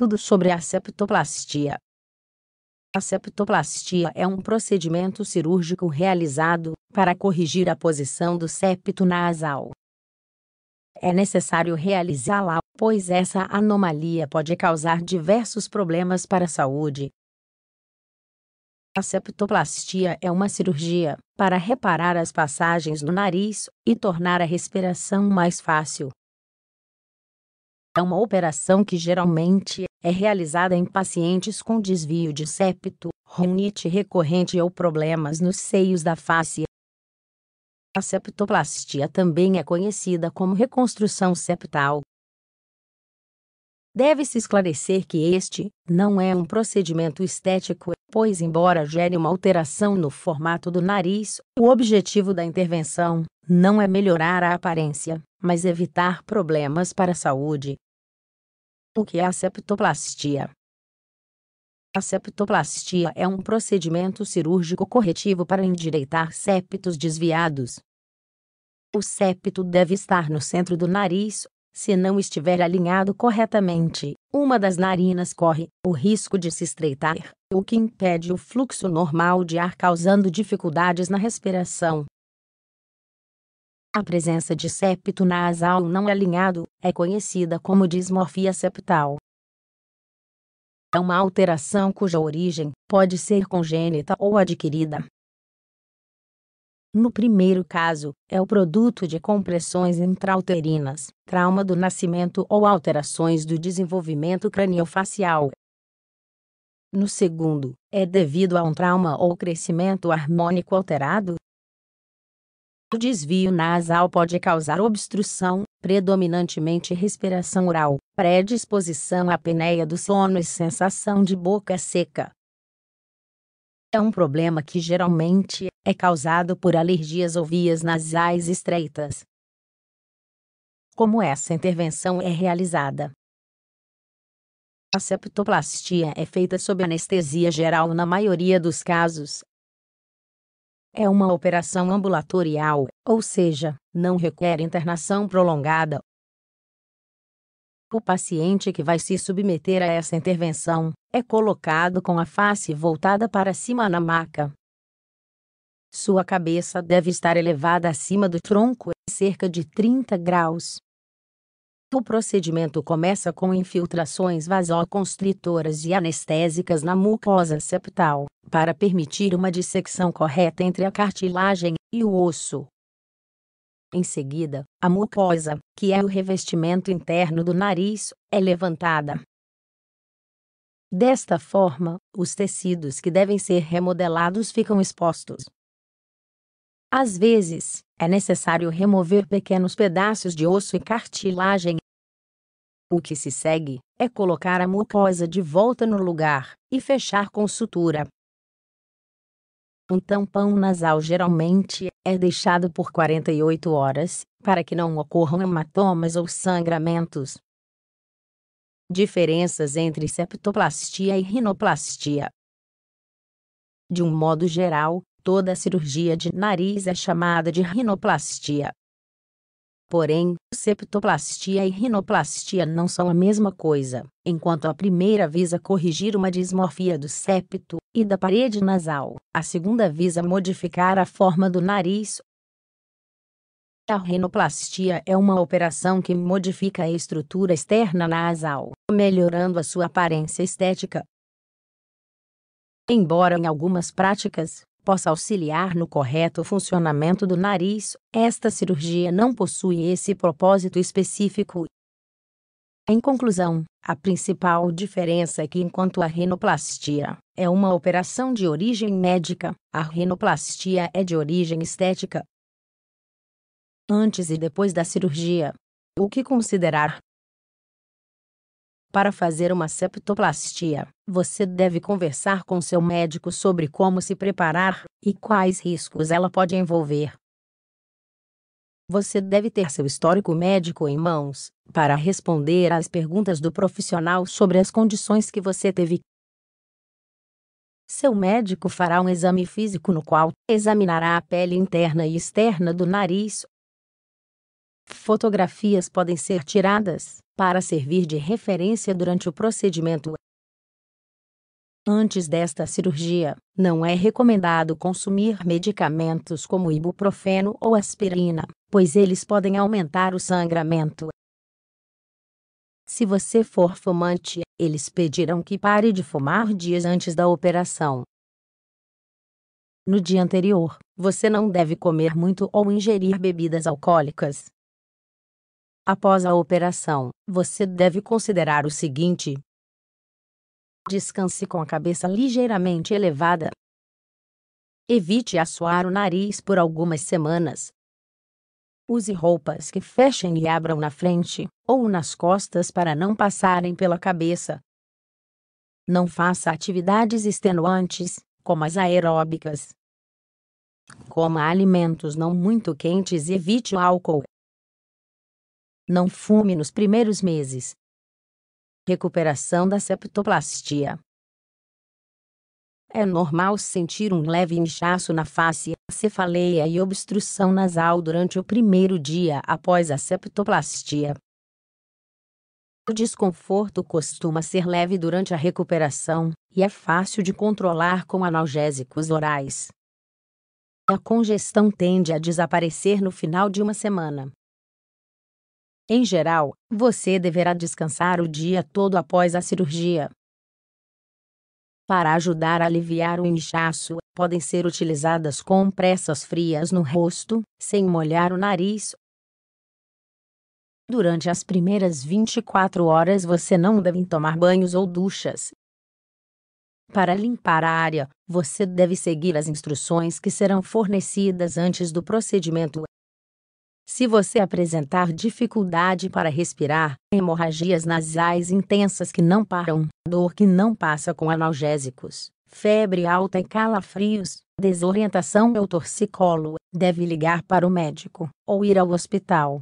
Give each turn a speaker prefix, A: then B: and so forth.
A: tudo sobre a septoplastia. A septoplastia é um procedimento cirúrgico realizado para corrigir a posição do septo nasal. É necessário realizá-la, pois essa anomalia pode causar diversos problemas para a saúde. A septoplastia é uma cirurgia para reparar as passagens no nariz e tornar a respiração mais fácil. É uma operação que geralmente é realizada em pacientes com desvio de septo, ronite recorrente ou problemas nos seios da face. A septoplastia também é conhecida como reconstrução septal. Deve-se esclarecer que este não é um procedimento estético, pois, embora gere uma alteração no formato do nariz, o objetivo da intervenção não é melhorar a aparência, mas evitar problemas para a saúde, o que é a septoplastia? A septoplastia é um procedimento cirúrgico corretivo para endireitar septos desviados. O septo deve estar no centro do nariz, se não estiver alinhado corretamente, uma das narinas corre o risco de se estreitar, o que impede o fluxo normal de ar, causando dificuldades na respiração. A presença de septo nasal não alinhado é conhecida como dismorfia septal. É uma alteração cuja origem pode ser congênita ou adquirida. No primeiro caso, é o produto de compressões intrauterinas, trauma do nascimento ou alterações do desenvolvimento craniofacial. No segundo, é devido a um trauma ou crescimento harmônico alterado, o desvio nasal pode causar obstrução, predominantemente respiração oral, predisposição à apneia do sono e sensação de boca seca. É um problema que geralmente é causado por alergias ou vias nasais estreitas. Como essa intervenção é realizada? A septoplastia é feita sob anestesia geral na maioria dos casos, é uma operação ambulatorial, ou seja, não requer internação prolongada. O paciente que vai se submeter a essa intervenção é colocado com a face voltada para cima na maca. Sua cabeça deve estar elevada acima do tronco, cerca de 30 graus. O procedimento começa com infiltrações vasoconstritoras e anestésicas na mucosa septal para permitir uma dissecção correta entre a cartilagem e o osso. Em seguida, a mucosa, que é o revestimento interno do nariz, é levantada. Desta forma, os tecidos que devem ser remodelados ficam expostos. Às vezes, é necessário remover pequenos pedaços de osso e cartilagem. O que se segue é colocar a mucosa de volta no lugar e fechar com sutura, um tampão nasal geralmente é deixado por 48 horas, para que não ocorram hematomas ou sangramentos. Diferenças entre septoplastia e rinoplastia. De um modo geral, toda cirurgia de nariz é chamada de rinoplastia. Porém, septoplastia e rinoplastia não são a mesma coisa, enquanto a primeira visa corrigir uma dismorfia do septo e da parede nasal, a segunda visa modificar a forma do nariz. A rinoplastia é uma operação que modifica a estrutura externa nasal, melhorando a sua aparência estética. Embora em algumas práticas, possa auxiliar no correto funcionamento do nariz, esta cirurgia não possui esse propósito específico. Em conclusão, a principal diferença é que enquanto a renoplastia é uma operação de origem médica, a renoplastia é de origem estética. Antes e depois da cirurgia, o que considerar? Para fazer uma septoplastia, você deve conversar com seu médico sobre como se preparar e quais riscos ela pode envolver. Você deve ter seu histórico médico em mãos para responder às perguntas do profissional sobre as condições que você teve. Seu médico fará um exame físico no qual examinará a pele interna e externa do nariz. Fotografias podem ser tiradas para servir de referência durante o procedimento. Antes desta cirurgia, não é recomendado consumir medicamentos como ibuprofeno ou aspirina, pois eles podem aumentar o sangramento. Se você for fumante, eles pedirão que pare de fumar dias antes da operação. No dia anterior, você não deve comer muito ou ingerir bebidas alcoólicas, Após a operação, você deve considerar o seguinte: descanse com a cabeça ligeiramente elevada. Evite assoar o nariz por algumas semanas. Use roupas que fechem e abram na frente ou nas costas para não passarem pela cabeça. Não faça atividades extenuantes, como as aeróbicas. Coma alimentos não muito quentes e evite o álcool. Não fume nos primeiros meses. Recuperação da septoplastia. É normal sentir um leve inchaço na face, cefaleia e obstrução nasal durante o primeiro dia após a septoplastia. O desconforto costuma ser leve durante a recuperação e é fácil de controlar com analgésicos orais. A congestão tende a desaparecer no final de uma semana. Em geral, você deverá descansar o dia todo após a cirurgia. Para ajudar a aliviar o inchaço, podem ser utilizadas compressas frias no rosto, sem molhar o nariz. Durante as primeiras 24 horas você não deve tomar banhos ou duchas. Para limpar a área, você deve seguir as instruções que serão fornecidas antes do procedimento, se você apresentar dificuldade para respirar, hemorragias nasais intensas que não param, dor que não passa com analgésicos, febre alta e calafrios, desorientação ou torcicolo, deve ligar para o médico ou ir ao hospital.